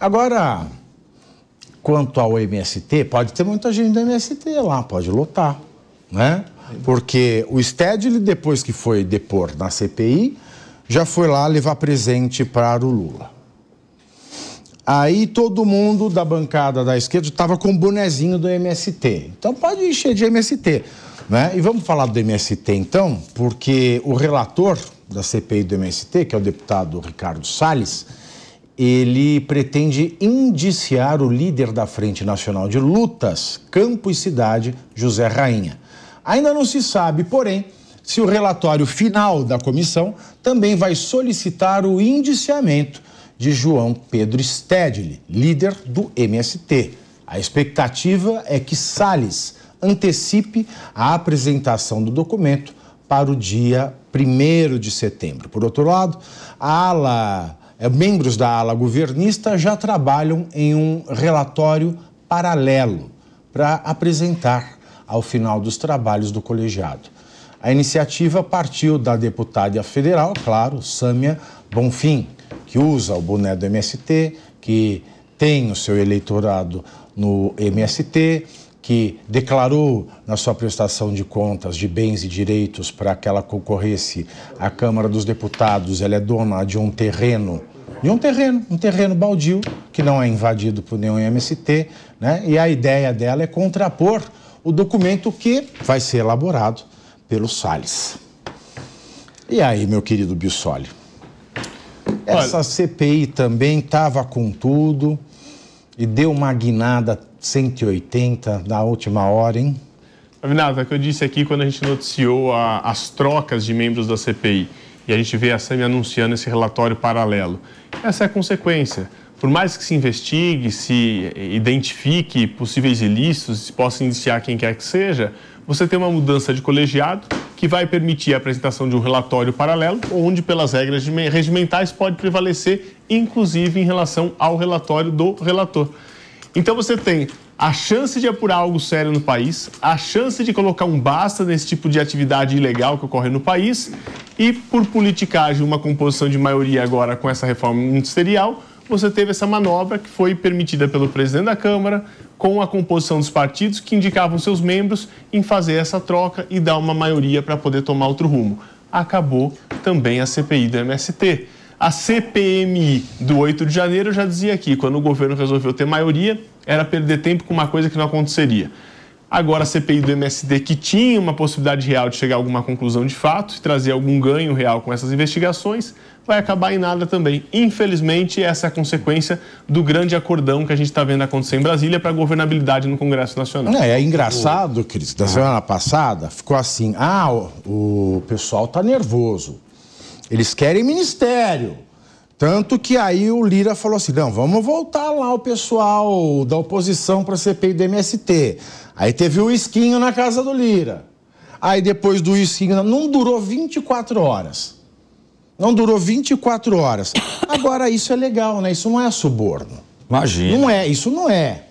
Agora, quanto ao MST, pode ter muita gente do MST lá, pode lotar, né? Porque o Stedley, depois que foi depor na CPI, já foi lá levar presente para o Lula. Aí todo mundo da bancada da esquerda estava com o bonezinho do MST. Então pode encher de MST. Né? E vamos falar do MST então, porque o relator da CPI do MST, que é o deputado Ricardo Salles, ele pretende indiciar o líder da Frente Nacional de Lutas, Campo e Cidade, José Rainha. Ainda não se sabe, porém, se o relatório final da comissão também vai solicitar o indiciamento de João Pedro Stedley, líder do MST. A expectativa é que Salles antecipe a apresentação do documento para o dia 1 de setembro. Por outro lado, a ala é, membros da ala governista já trabalham em um relatório paralelo para apresentar ao final dos trabalhos do colegiado. A iniciativa partiu da deputada federal, claro, Sâmia Bonfim, que usa o boné do MST, que tem o seu eleitorado no MST, que declarou na sua prestação de contas de bens e direitos para que ela concorresse à Câmara dos Deputados, ela é dona de um terreno de um terreno, um terreno baldio, que não é invadido por nenhum MST, né? e a ideia dela é contrapor o documento que vai ser elaborado pelo Salles. E aí, meu querido Bissoli? Essa Olha... CPI também estava com tudo e deu uma guinada 180 na última hora, hein? Nada, é o que eu disse aqui quando a gente noticiou a, as trocas de membros da CPI e a gente vê a SAMI anunciando esse relatório paralelo. Essa é a consequência. Por mais que se investigue, se identifique possíveis ilícitos, se possa indiciar quem quer que seja, você tem uma mudança de colegiado que vai permitir a apresentação de um relatório paralelo, onde, pelas regras regimentais, pode prevalecer, inclusive em relação ao relatório do relator. Então, você tem a chance de apurar algo sério no país, a chance de colocar um basta nesse tipo de atividade ilegal que ocorre no país e, por politicagem, uma composição de maioria agora com essa reforma ministerial, você teve essa manobra que foi permitida pelo presidente da Câmara com a composição dos partidos que indicavam seus membros em fazer essa troca e dar uma maioria para poder tomar outro rumo. Acabou também a CPI do MST. A CPMI do 8 de janeiro já dizia aqui, quando o governo resolveu ter maioria, era perder tempo com uma coisa que não aconteceria. Agora a CPI do MSD, que tinha uma possibilidade real de chegar a alguma conclusão de fato e trazer algum ganho real com essas investigações, vai acabar em nada também. Infelizmente, essa é a consequência do grande acordão que a gente está vendo acontecer em Brasília para a governabilidade no Congresso Nacional. É, é engraçado, Cris, da semana passada ficou assim: ah, o pessoal está nervoso. Eles querem ministério. Tanto que aí o Lira falou assim: não, vamos voltar lá o pessoal da oposição para a CPI do MST. Aí teve o esquinho na casa do Lira. Aí depois do esquinho, não durou 24 horas. Não durou 24 horas. Agora, isso é legal, né? Isso não é suborno. Imagina. Não é, isso não é.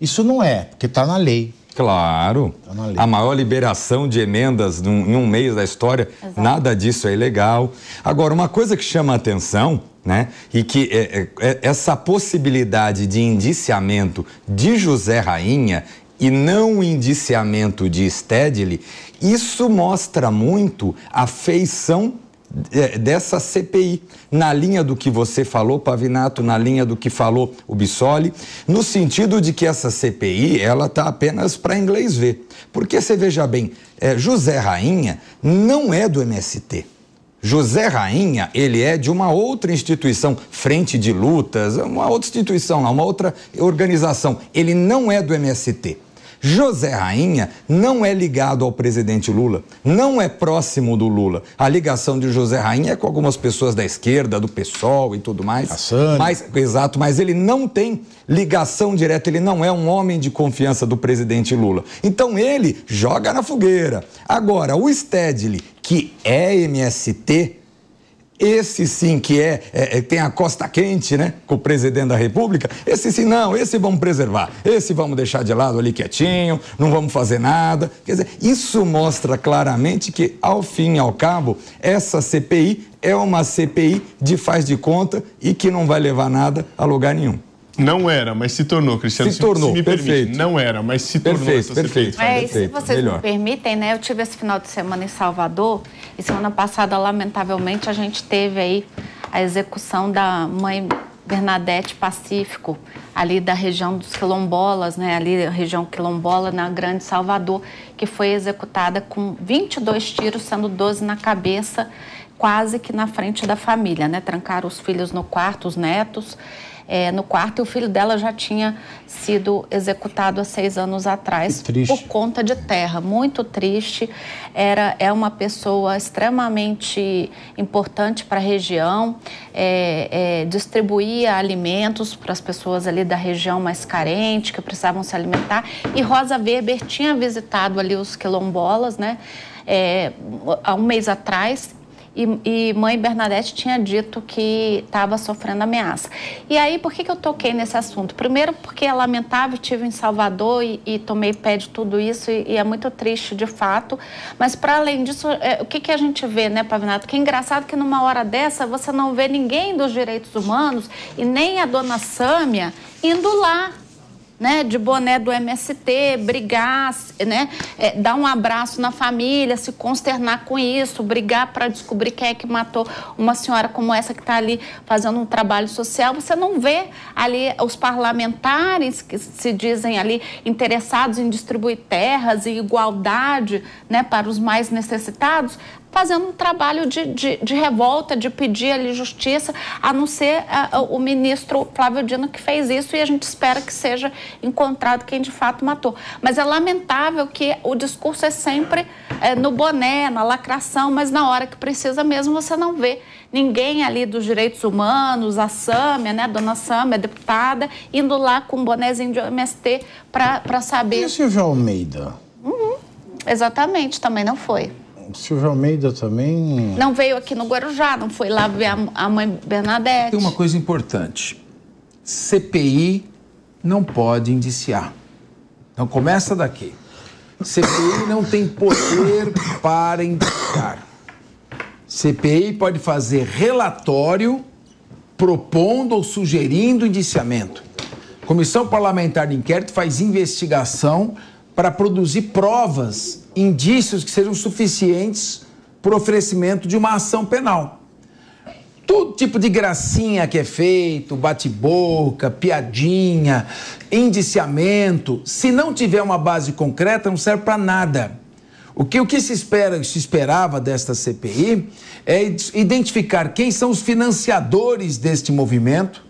Isso não é, porque está na lei. Claro. Tá a maior liberação de emendas num, em um mês da história, Exato. nada disso é ilegal. Agora, uma coisa que chama a atenção, né, e que é, é, é essa possibilidade de indiciamento de José Rainha e não o indiciamento de Stedley, isso mostra muito a feição dessa CPI, na linha do que você falou, Pavinato, na linha do que falou o Bissoli, no sentido de que essa CPI, ela está apenas para inglês ver. Porque você veja bem, é, José Rainha não é do MST. José Rainha, ele é de uma outra instituição, Frente de Lutas, uma outra instituição, uma outra organização. Ele não é do MST. José Rainha não é ligado ao presidente Lula, não é próximo do Lula. A ligação de José Rainha é com algumas pessoas da esquerda, do PSOL e tudo mais. Assane. Mas, exato, mas ele não tem ligação direta, ele não é um homem de confiança do presidente Lula. Então ele joga na fogueira. Agora, o Stedley, que é MST, esse sim que é, é, é, tem a costa quente, né, com o presidente da República. Esse sim não, esse vamos preservar. Esse vamos deixar de lado ali quietinho, não vamos fazer nada. Quer dizer, isso mostra claramente que ao fim e ao cabo, essa CPI é uma CPI de faz de conta e que não vai levar nada a lugar nenhum. Não era, mas se tornou, Cristiano. Se, tornou, se me perfeito. Permite. Não era, mas se tornou. Perfeito, perfeito. É, e se vocês Melhor. me permitem, né? Eu tive esse final de semana em Salvador e semana passada, lamentavelmente, a gente teve aí a execução da mãe Bernadette Pacífico, ali da região dos quilombolas, né? Ali região quilombola na Grande Salvador, que foi executada com 22 tiros, sendo 12 na cabeça quase que na frente da família, né? Trancaram os filhos no quarto, os netos. É, no quarto e o filho dela já tinha sido executado há seis anos atrás por conta de terra. Muito triste. Era é uma pessoa extremamente importante para a região. É, é, distribuía alimentos para as pessoas ali da região mais carente que precisavam se alimentar. E Rosa Weber tinha visitado ali os quilombolas, né? É, há um mês atrás e, e, mãe Bernadette tinha dito que estava sofrendo ameaça. E aí, por que, que eu toquei nesse assunto? Primeiro, porque é lamentável, estive em Salvador e, e tomei pé de tudo isso, e, e é muito triste de fato. Mas, para além disso, é, o que, que a gente vê, né, Pavinato? Que é engraçado que numa hora dessa você não vê ninguém dos direitos humanos e nem a dona Sâmia indo lá né, de boné do MST, brigar, né, é, dar um abraço na família, se consternar com isso, brigar para descobrir quem é que matou uma senhora como essa que está ali fazendo um trabalho social. Você não vê ali os parlamentares que se dizem ali interessados em distribuir terras e igualdade né, para os mais necessitados fazendo um trabalho de, de, de revolta, de pedir ali justiça, a não ser uh, o ministro Flávio Dino que fez isso e a gente espera que seja encontrado quem de fato matou. Mas é lamentável que o discurso é sempre uh, no boné, na lacração, mas na hora que precisa mesmo você não vê ninguém ali dos direitos humanos, a Sâmia, né, a dona Sâmia, deputada, indo lá com um bonézinho de MST para saber. E o Silvio Almeida? Uhum. Exatamente, também não foi. Silvio Almeida também. Não veio aqui no Guarujá, não foi lá ver a, mãe Bernadette. Tem uma coisa importante: CPI não pode indiciar. Então começa daqui. CPI não tem poder para indiciar. CPI pode fazer relatório propondo ou sugerindo indiciamento. Comissão Parlamentar de Inquérito faz investigação para produzir provas indícios que sejam suficientes para o oferecimento de uma ação penal. Todo tipo de gracinha que é feito, bate-boca, piadinha, indiciamento, se não tiver uma base concreta, não serve para nada. O que, o que se espera, se esperava desta CPI é identificar quem são os financiadores deste movimento,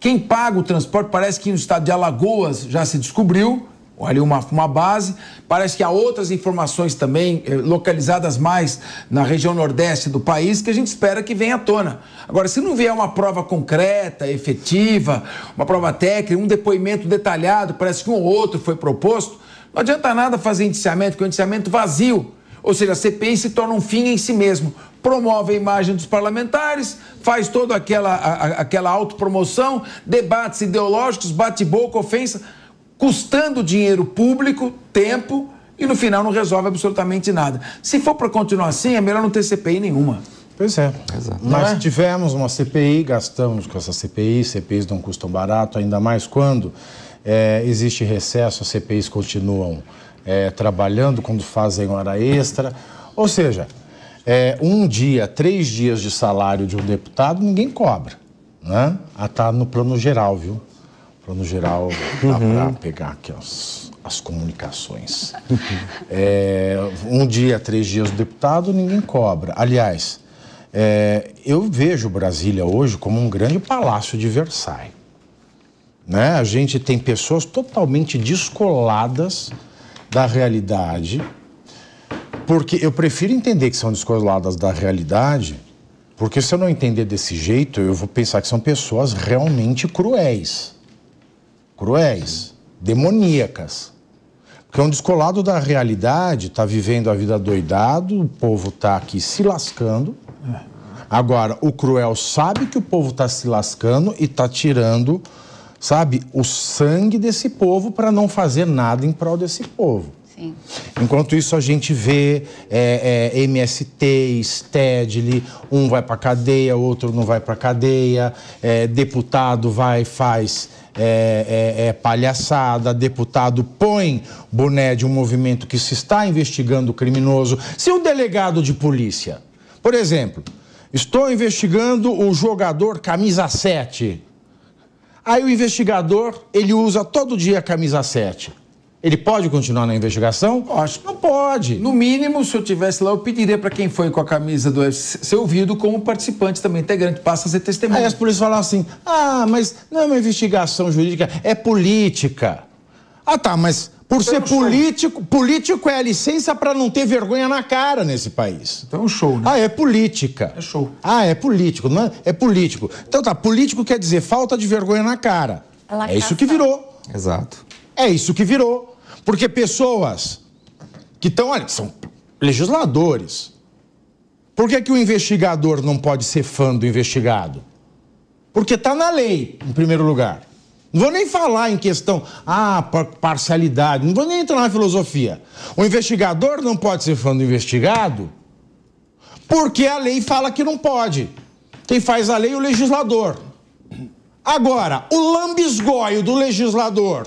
quem paga o transporte. Parece que no estado de Alagoas já se descobriu, ali uma, uma base. Parece que há outras informações também eh, localizadas mais na região nordeste do país que a gente espera que venha à tona. Agora, se não vier uma prova concreta, efetiva, uma prova técnica, um depoimento detalhado, parece que um ou outro foi proposto, não adianta nada fazer indiciamento, porque é um indiciamento vazio. Ou seja, a CPI se torna um fim em si mesmo. Promove a imagem dos parlamentares, faz toda aquela, a, aquela autopromoção, debates ideológicos, bate-boca, ofensa custando dinheiro público, tempo e no final não resolve absolutamente nada. Se for para continuar assim, é melhor não ter CPI nenhuma. Pois é. Exato. Mas é? tivemos uma CPI, gastamos com essa CPI, CPIs não custam barato, ainda mais quando é, existe recesso, as CPIs continuam é, trabalhando, quando fazem hora extra. Ou seja, é, um dia, três dias de salário de um deputado, ninguém cobra. Né? A ah, tá no plano geral, viu? no geral dá uhum. para pegar aqui as, as comunicações. É, um dia, três dias do deputado, ninguém cobra. Aliás, é, eu vejo Brasília hoje como um grande palácio de Versailles. Né? A gente tem pessoas totalmente descoladas da realidade, porque eu prefiro entender que são descoladas da realidade, porque se eu não entender desse jeito, eu vou pensar que são pessoas realmente cruéis cruéis, demoníacas. Porque é um descolado da realidade, está vivendo a vida doidado, o povo está aqui se lascando. É. Agora, o cruel sabe que o povo está se lascando e está tirando, sabe, o sangue desse povo para não fazer nada em prol desse povo. Enquanto isso, a gente vê é, é, MSTs, um vai para cadeia, outro não vai para cadeia, é, deputado vai faz é, é, é palhaçada, deputado põe boné de um movimento que se está investigando o criminoso. Se o um delegado de polícia, por exemplo, estou investigando o jogador camisa 7. Aí o investigador, ele usa todo dia a camisa 7. Ele pode continuar na investigação? Acho que não pode. No mínimo, se eu tivesse lá, eu pediria para quem foi com a camisa do UFC ser ouvido como participante também, integrante, passa a ser testemunha. Aí as polícias falam assim: ah, mas não é uma investigação jurídica, é política. Ah, tá, mas por então é ser é um político, show. político é a licença para não ter vergonha na cara nesse país. Então é um show, né? Ah, é política. É show. Ah, é político, não é? É político. Então tá, político quer dizer falta de vergonha na cara. Ela é caça. isso que virou. Exato. É isso que virou. Porque pessoas que estão olha, são legisladores. Por que, que o investigador não pode ser fã do investigado? Porque está na lei, em primeiro lugar. Não vou nem falar em questão, ah, parcialidade, não vou nem entrar na filosofia. O investigador não pode ser fã do investigado porque a lei fala que não pode. Quem faz a lei é o legislador. Agora, o lambisgoio do legislador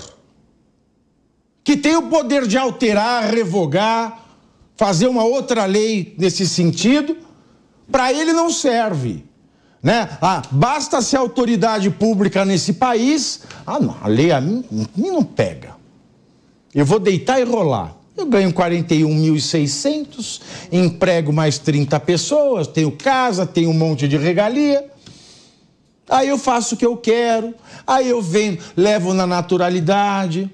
que tem o poder de alterar, revogar, fazer uma outra lei nesse sentido, para ele não serve. Né? Ah, basta ser autoridade pública nesse país. Ah, não, a lei a mim, a mim não pega. Eu vou deitar e rolar. Eu ganho 41.600, emprego mais 30 pessoas, tenho casa, tenho um monte de regalia. Aí eu faço o que eu quero, aí eu venho, levo na naturalidade.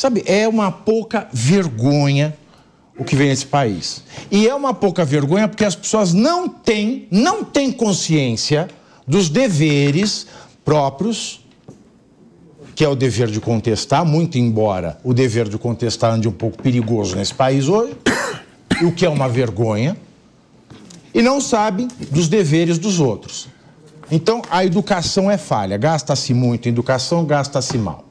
Sabe, é uma pouca vergonha o que vem nesse país. E é uma pouca vergonha porque as pessoas não têm, não têm consciência dos deveres próprios, que é o dever de contestar, muito embora o dever de contestar ande um pouco perigoso nesse país hoje, o que é uma vergonha, e não sabem dos deveres dos outros. Então, a educação é falha. Gasta-se muito em educação, gasta-se mal.